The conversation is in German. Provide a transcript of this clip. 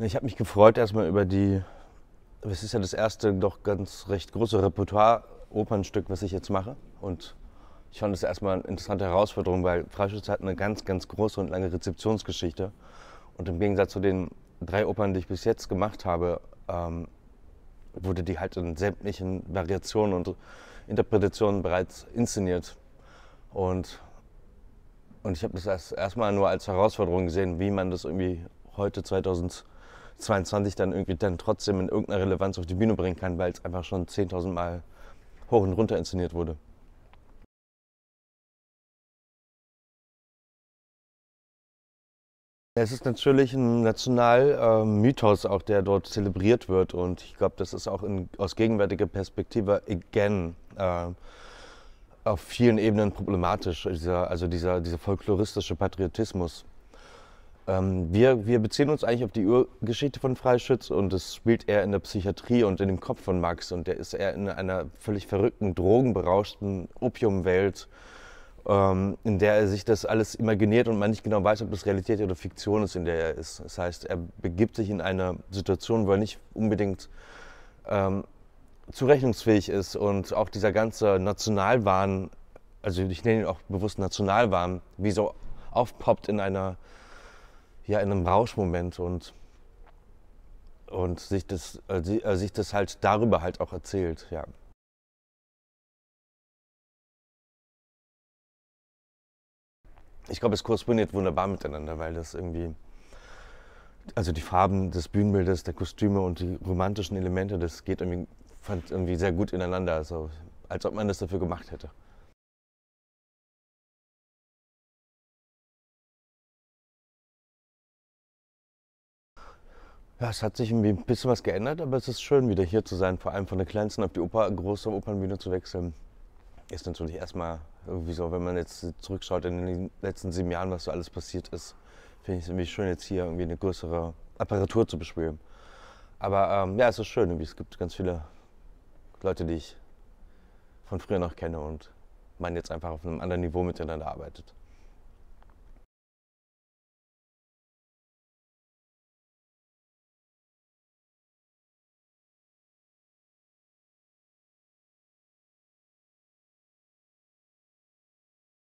Ich habe mich gefreut erstmal über die, es ist ja das erste doch ganz recht große Repertoire-Opernstück, was ich jetzt mache. Und ich fand es erstmal eine interessante Herausforderung, weil Freischütz hat eine ganz, ganz große und lange Rezeptionsgeschichte. Und im Gegensatz zu den drei Opern, die ich bis jetzt gemacht habe, ähm, wurde die halt in sämtlichen Variationen und Interpretationen bereits inszeniert. Und, und ich habe das erstmal erst nur als Herausforderung gesehen, wie man das irgendwie heute 2000 22 dann irgendwie dann trotzdem in irgendeiner Relevanz auf die Bühne bringen kann, weil es einfach schon 10.000 Mal hoch und runter inszeniert wurde. Es ist natürlich ein Nationalmythos, ähm, auch der dort zelebriert wird. Und ich glaube, das ist auch in, aus gegenwärtiger Perspektive again äh, auf vielen Ebenen problematisch, dieser, also dieser, dieser folkloristische Patriotismus. Ähm, wir, wir beziehen uns eigentlich auf die Urgeschichte von Freischütz und es spielt eher in der Psychiatrie und in dem Kopf von Max und der ist eher in einer völlig verrückten, drogenberauschten Opiumwelt, ähm, in der er sich das alles imaginiert und man nicht genau weiß, ob das Realität oder Fiktion ist, in der er ist. Das heißt, er begibt sich in eine Situation, wo er nicht unbedingt ähm, zurechnungsfähig ist und auch dieser ganze Nationalwahn, also ich nenne ihn auch bewusst Nationalwahn, wie so aufpoppt in einer ja in einem Rauschmoment und, und sich, das, äh, sich das halt darüber halt auch erzählt, ja. Ich glaube, es korrespondiert wunderbar miteinander, weil das irgendwie, also die Farben des Bühnenbildes, der Kostüme und die romantischen Elemente, das geht irgendwie, fand irgendwie sehr gut ineinander, also als ob man das dafür gemacht hätte. Ja, es hat sich irgendwie ein bisschen was geändert, aber es ist schön, wieder hier zu sein. Vor allem von der kleinsten auf die Oper, große Opernbühne zu wechseln, ist natürlich erstmal irgendwie so, wenn man jetzt zurückschaut in den letzten sieben Jahren, was so alles passiert ist, finde ich es irgendwie schön, jetzt hier irgendwie eine größere Apparatur zu bespielen. Aber ähm, ja, es ist schön, irgendwie. es gibt ganz viele Leute, die ich von früher noch kenne und man jetzt einfach auf einem anderen Niveau miteinander arbeitet.